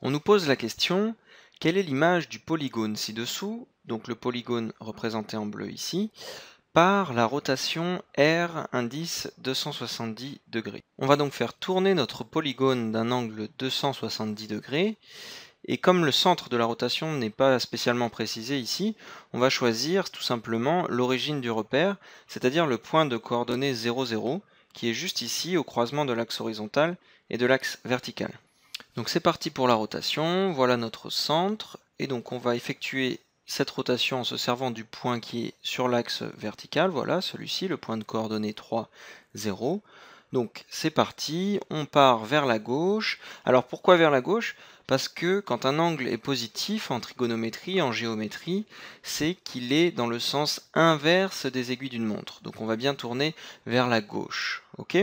On nous pose la question, quelle est l'image du polygone ci-dessous, donc le polygone représenté en bleu ici, par la rotation R indice 270 degrés. On va donc faire tourner notre polygone d'un angle 270 degrés, et comme le centre de la rotation n'est pas spécialement précisé ici, on va choisir tout simplement l'origine du repère, c'est-à-dire le point de coordonnées 0,0, qui est juste ici au croisement de l'axe horizontal et de l'axe vertical. Donc c'est parti pour la rotation, voilà notre centre, et donc on va effectuer cette rotation en se servant du point qui est sur l'axe vertical, voilà celui-ci, le point de coordonnée 3, 0. Donc c'est parti, on part vers la gauche. Alors pourquoi vers la gauche parce que quand un angle est positif en trigonométrie, en géométrie, c'est qu'il est dans le sens inverse des aiguilles d'une montre. Donc on va bien tourner vers la gauche. Ok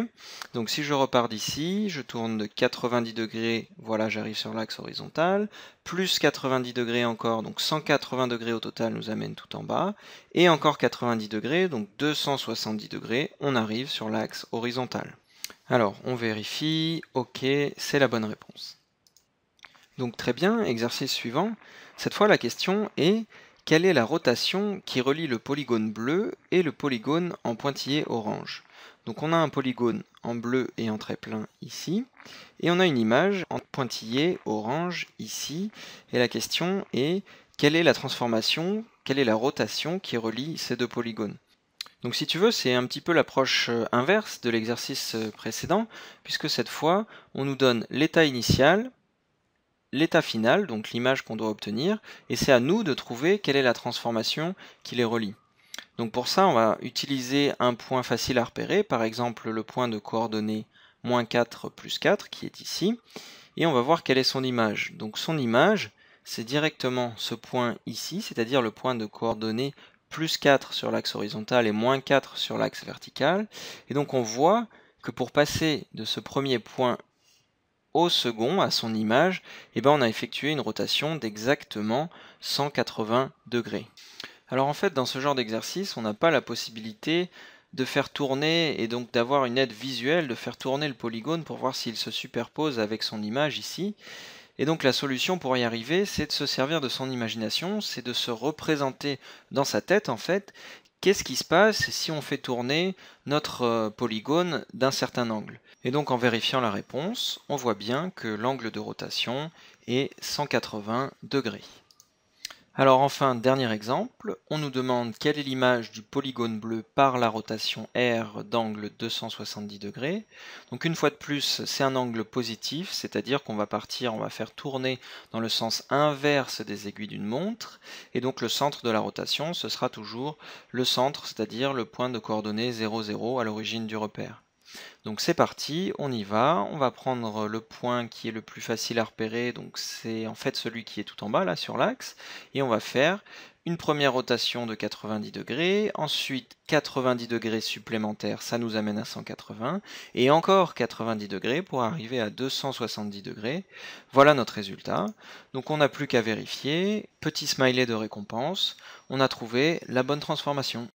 Donc si je repars d'ici, je tourne de 90 degrés, voilà j'arrive sur l'axe horizontal, plus 90 degrés encore, donc 180 degrés au total nous amène tout en bas, et encore 90 degrés, donc 270 degrés, on arrive sur l'axe horizontal. Alors, on vérifie, ok, c'est la bonne réponse. Donc très bien, exercice suivant. Cette fois la question est quelle est la rotation qui relie le polygone bleu et le polygone en pointillé orange Donc on a un polygone en bleu et en trait plein ici, et on a une image en pointillé orange ici, et la question est quelle est la transformation, quelle est la rotation qui relie ces deux polygones donc si tu veux, c'est un petit peu l'approche euh, inverse de l'exercice euh, précédent, puisque cette fois, on nous donne l'état initial, l'état final, donc l'image qu'on doit obtenir, et c'est à nous de trouver quelle est la transformation qui les relie. Donc pour ça, on va utiliser un point facile à repérer, par exemple le point de coordonnées moins 4 plus 4, qui est ici, et on va voir quelle est son image. Donc son image, c'est directement ce point ici, c'est-à-dire le point de coordonnées plus 4 sur l'axe horizontal et moins 4 sur l'axe vertical, et donc on voit que pour passer de ce premier point au second, à son image, et eh ben on a effectué une rotation d'exactement 180 degrés. Alors en fait, dans ce genre d'exercice, on n'a pas la possibilité de faire tourner et donc d'avoir une aide visuelle, de faire tourner le polygone pour voir s'il se superpose avec son image ici. Et donc la solution pour y arriver, c'est de se servir de son imagination, c'est de se représenter dans sa tête en fait, qu'est-ce qui se passe si on fait tourner notre euh, polygone d'un certain angle Et donc en vérifiant la réponse, on voit bien que l'angle de rotation est 180 degrés. Alors enfin, dernier exemple, on nous demande quelle est l'image du polygone bleu par la rotation R d'angle 270 degrés. Donc une fois de plus, c'est un angle positif, c'est-à-dire qu'on va partir, on va faire tourner dans le sens inverse des aiguilles d'une montre, et donc le centre de la rotation, ce sera toujours le centre, c'est-à-dire le point de coordonnées 0, 0 à l'origine du repère. Donc c'est parti, on y va. On va prendre le point qui est le plus facile à repérer, donc c'est en fait celui qui est tout en bas, là, sur l'axe. Et on va faire une première rotation de 90 degrés, ensuite 90 degrés supplémentaires, ça nous amène à 180, et encore 90 degrés pour arriver à 270 degrés. Voilà notre résultat. Donc on n'a plus qu'à vérifier, petit smiley de récompense, on a trouvé la bonne transformation.